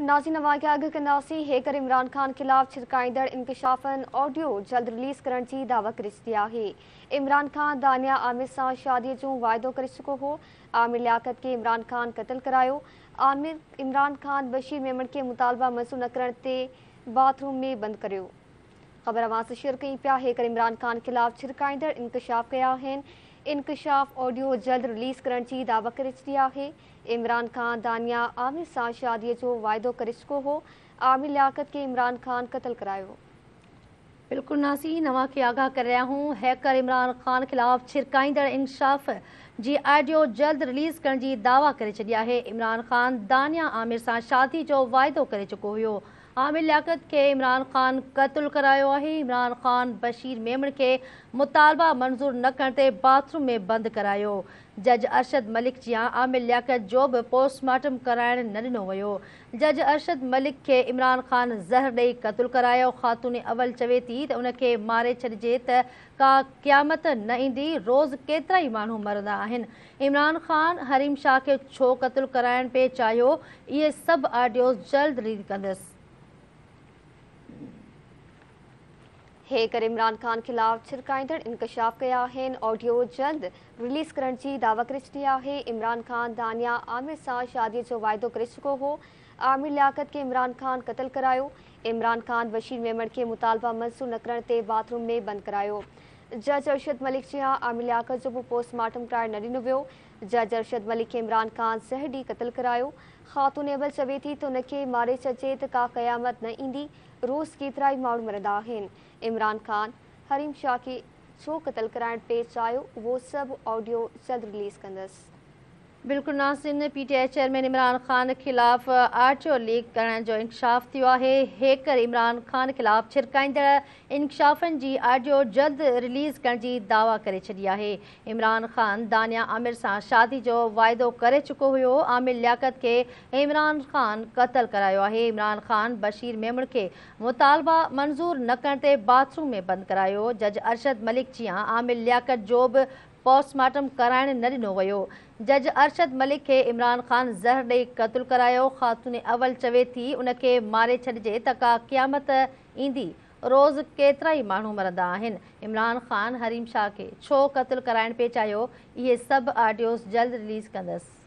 नाज़िन वाक़ कंदी हेकर इमरान ख़ान खिलाफ़ छिड़काईंदड़ इंकशाफ़न ऑडियो जल्द रिलीज़ करण जी दावा कर इमरान ख़ान दानिया आमिर से शादी जो वायदों कर चुको हो आमिर लियाकत के इमरान ख़ान कत्ल कराया आमिर इमरान ख़ान बशीर मेमण के मुतालबा मंसू न करते बाथरूम में बंद कर ख़बर अवान से शेयर कई पिया हेकर इमरान ख़ान खिलाफ़ छिड़काईंदड़ इंकशाफ़ कया इंकशाफ ऑडियो जल्द रिलीज़ कर दावा कर छॾी आहे इमरान ख़ान दानिया आमिर से शादी जो वाइदो कर चुको हो आमिर लियाकत के इमरान ख़ान क़तल करायो बिल्कुल नासीन तव्हां खे आगाह करे रहिया हूं हैकर इमरान ख़ान खिलाफ़ छिरकाईंदड़ इंकशाफ़ जी ऑडियो जल्द रिलीज़ करण जी दावा कर छॾी है इमरान ख़ान दानिया आमिर से शादी जो वाइदो कर चुको हुयो आमिर लियात के इमरान ख़ान कत्ल कराया आहे इमरान ख़ान बशीर मेमण के मुतालबा मंज़ूर न करते बाथरूम में बंद करायो जज अरशद मलिक जिया आमिर लियाकत जो भी पोस्टमार्टम कराण न ॾिनो जज अरशद मलिक के इमरान ख़ान ज़हर ॾेई क़तलु कराया ख़ातून अवल चवे थी त उनखे मारे छॾिजे त का क़यामत न इंदी रोज़ केतरा ही मानू मरदा इमरान ख़ान हरीम शाह के छो कत्ल कराइण पे चाहियो ये सब ऑडियो जल्द रीद कंदसि हेकर इमरान ख़ान ख़िलाफ़ छिरकाईंदड़ इंकशाफ़ कया आहिनि ऑडियो जल्द रिलीज़ करण जी दावा करे छॾी आहे इमरान ख़ान दानिया आमिर सां शादीअ जो वाइदो करे चुको हो आमिर लियाकत खे इमरान ख़ान क़तल करायो इमरान ख़ान बशीर मेमण खे मुतालबा मंसूर न करण ते बाथरूम में बंदि करायो जज अर्शद मलिक जी आर्मी लियाकत जो भी पोस्टमार्टम कराइण न दिनों वो जज अर्शद मलिक के इमरान ख़ान सह डी क़तल करायो ख़ातून अवल चवे थी तो उनके मारे चचे तो का क़यामत न ईंदी रोज़ केतरा ही माण्हू मरंदा इमरान ख़ान हरीम शाह के छो कत्ल कराइण पेश आयो वो सब ऑडियो जल्द रिलीज़ कंदसि बिल्कुल नासिन पीटीआई चेयरमैन इमरान ख़ान ख़िलाफ़ आर्चो लीक करण जो इंकशाफ़ थियो आहे हेकर इमरान ख़ान खिलाफ़ छिरकाईंदड़ इंकशाफ़नि जी आर्चो जल्द रिलीज़ करण जी दावा करे छॾी आहे इमरान ख़ान दानिया आमिर सां शादी जो वाइदो करे चुको हुयो आमिर लियाकत के इमरान ख़ान क़तल करायो आहे इमरान ख़ान बशीर मेमण के मुतालबा मंज़ूर न करते बाथरूम में बंद करायो जज अरशद मलिक जिया आमिर लियाकत जो भी पोस्टमार्टम कराइणु न ॾिनो वियो जज अरशद मलिक खे इमरान ख़ान ज़हर ॾेई क़तलु करायो ख़ातून अवल चवे थी उन मारे छॾिजे त का क़ियामत ईंदी रोज़ केतिरा ई माण्हू मरंदा आहिनि इमरान ख़ान हरीम शाह खे छो क़तलु कराइण पे चाहियो इहे सभु ऑडियोस जल्द रिलीज़ कंदसि